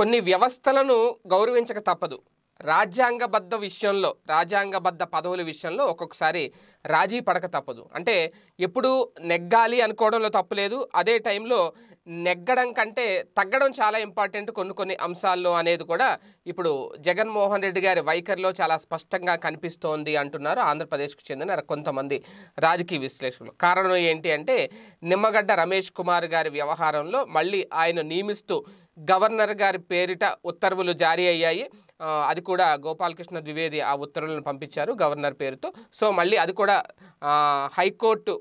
కొన్ని వ్యవస్థలను గౌరవించక తప్పదు రాజ్యాంగబద్ధ విషయంలో రాజ్యాంగబద్ధ పదవుల విషయంలో ఒక్కొక్కసారి రాజీ పడక తప్పదు అంటే ఎప్పుడు నెగ్గాలి అనుకోవడంలో తప్పులేదు అదే టైంలో నెగ్గడం కంటే తగ్గడం చాలా ఇంపార్టెంట్ కొన్ని కొన్ని అంశాల్లో అనేది కూడా ఇప్పుడు జగన్మోహన్ రెడ్డి గారి వైఖరిలో చాలా స్పష్టంగా కనిపిస్తోంది అంటున్నారు ఆంధ్రప్రదేశ్కు చెందిన కొంతమంది రాజకీయ విశ్లేషకులు కారణం ఏంటి అంటే నిమ్మగడ్డ రమేష్ కుమార్ గారి వ్యవహారంలో మళ్ళీ ఆయన నియమిస్తూ గవర్నర్ గారి పేరిట ఉత్తర్వులు జారీ అయ్యాయి అది కూడా గోపాలకృష్ణ ద్వివేది ఆ ఉత్తర్వులను పంపించారు గవర్నర్ పేరుతో సో మళ్ళీ అది కూడా హైకోర్టు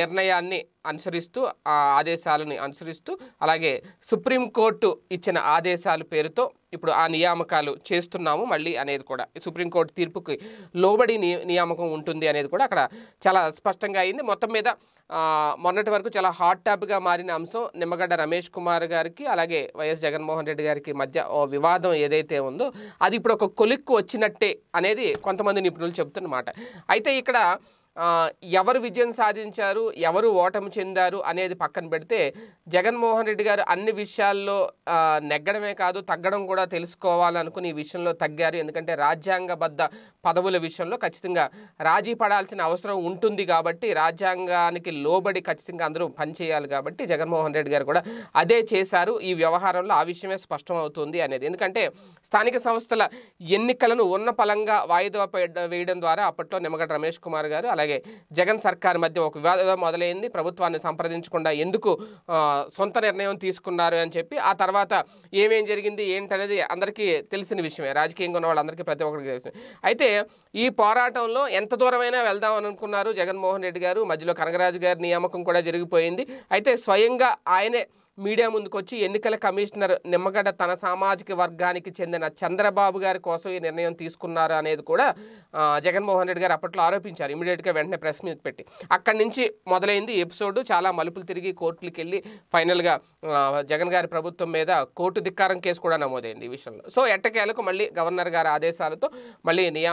నిర్ణయాన్ని అనుసరిస్తూ ఆ ఆదేశాలని అనుసరిస్తూ అలాగే సుప్రీంకోర్టు ఇచ్చిన ఆదేశాల పేరుతో ఇప్పుడు ఆ నియామకాలు చేస్తున్నాము మళ్ళీ అనేది కూడా సుప్రీంకోర్టు తీర్పుకి లోబడి నియామకం ఉంటుంది అనేది కూడా అక్కడ చాలా స్పష్టంగా అయింది మొత్తం మీద మొన్నటి వరకు చాలా హాట్ టాప్గా మారిన అంశం నిమ్మగడ్డ రమేష్ కుమార్ గారికి అలాగే వైఎస్ జగన్మోహన్ రెడ్డి గారికి మధ్య ఓ వివాదం ఏదైతే ఉందో అది ఇప్పుడు ఒక కొలిక్కు వచ్చినట్టే అనేది కొంతమంది నిపుణులు చెబుతున్నమాట అయితే ఇక్కడ ఎవరు విజయం సాధించారు ఎవరు ఓటమి చెందారు అనేది పక్కన పెడితే జగన్మోహన్ రెడ్డి గారు అన్ని విషయాల్లో నెగ్గడమే కాదు తగ్గడం కూడా తెలుసుకోవాలనుకుని ఈ విషయంలో తగ్గారు ఎందుకంటే రాజ్యాంగబద్ధ పదవుల విషయంలో ఖచ్చితంగా రాజీ పడాల్సిన అవసరం ఉంటుంది కాబట్టి రాజ్యాంగానికి లోబడి ఖచ్చితంగా అందరూ పనిచేయాలి కాబట్టి జగన్మోహన్ రెడ్డి గారు కూడా అదే చేశారు ఈ వ్యవహారంలో ఆ విషయమే స్పష్టం అవుతుంది అనేది ఎందుకంటే స్థానిక సంస్థల ఎన్నికలను ఉన్న పలంగా వాయిదా వేయడం ద్వారా అప్పట్లో నిమ్మగడ్డ రమేష్ కుమార్ గారు అలా అలాగే జగన్ సర్కార్ మధ్య ఒక వివాదం మొదలైంది ప్రభుత్వాన్ని సంప్రదించకుండా ఎందుకు సొంత నిర్ణయం తీసుకున్నారు అని చెప్పి ఆ తర్వాత ఏమేం జరిగింది ఏంటనేది అందరికీ తెలిసిన విషయమే రాజకీయంగా ఉన్న వాళ్ళందరికీ ప్రతి ఒక్కరికి తెలిసిన అయితే ఈ పోరాటంలో ఎంత దూరమైనా వెళ్దాం అనుకున్నారు జగన్మోహన్ రెడ్డి గారు మధ్యలో కనకరాజు గారి నియామకం కూడా జరిగిపోయింది అయితే స్వయంగా ఆయనే మీడియా ముందుకొచ్చి ఎన్నికల కమిషనర్ నిమ్మగడ్డ తన సామాజిక వర్గానికి చెందిన చంద్రబాబు గారి కోసం ఈ నిర్ణయం తీసుకున్నారు అనేది కూడా జగన్మోహన్ రెడ్డి గారు అప్పట్లో ఆరోపించారు ఇమీడియట్గా వెంటనే ప్రెస్ మీద పెట్టి అక్కడి నుంచి మొదలైంది ఎపిసోడ్ చాలా మలుపులు తిరిగి కోర్టులకు వెళ్ళి ఫైనల్గా జగన్ గారి ప్రభుత్వం మీద కోర్టు ధిక్కారం కేసు కూడా నమోదైంది ఈ విషయంలో సో ఎట్టకేలకు మళ్ళీ గవర్నర్ గారి ఆదేశాలతో మళ్ళీ నియా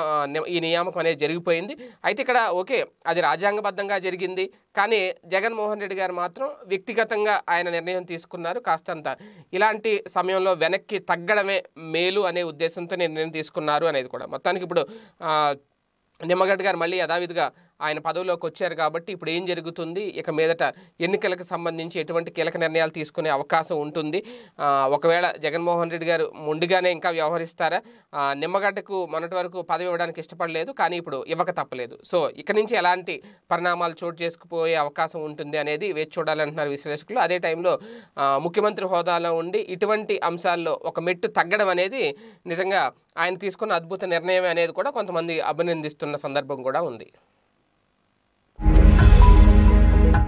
ఈ నియామకం అనేది జరిగిపోయింది అయితే ఇక్కడ ఓకే అది రాజ్యాంగబద్ధంగా జరిగింది కానీ జగన్మోహన్ రెడ్డి గారు మాత్రం వ్యక్తిగతంగా ఆయన నిర్ణయం తీసుకున్నారు కాస్తంత ఇలాంటి సమయంలో వెనక్కి తగ్గడమే మేలు అనే ఉద్దేశంతో నిర్ణయం తీసుకున్నారు అనేది కూడా మొత్తానికి ఇప్పుడు నిమ్మగడ్డ గారు మళ్ళీ యథావిధిగా ఆయన పదవిలోకి వచ్చారు కాబట్టి ఇప్పుడు ఏం జరుగుతుంది ఇక మీదట ఎన్నికలకు సంబంధించి ఎటువంటి కీలక నిర్ణయాలు తీసుకునే అవకాశం ఉంటుంది ఒకవేళ జగన్మోహన్ రెడ్డి గారు ముందుగానే ఇంకా వ్యవహరిస్తారా నిమ్మగడ్డకు మొన్నటి వరకు పదవి ఇవ్వడానికి ఇష్టపడలేదు కానీ ఇప్పుడు ఇవ్వక తప్పలేదు సో ఇక్కడ నుంచి ఎలాంటి పరిణామాలు చోటు చేసుకుపోయే అవకాశం ఉంటుంది అనేది వేచి చూడాలంటున్నారు విశ్లేషకులు అదే టైంలో ముఖ్యమంత్రి హోదాలో ఉండి ఇటువంటి అంశాల్లో ఒక మెట్టు తగ్గడం అనేది నిజంగా ఆయన తీసుకున్న అద్భుత నిర్ణయం అనేది కూడా కొంతమంది అభినందిస్తున్న సందర్భం కూడా ఉంది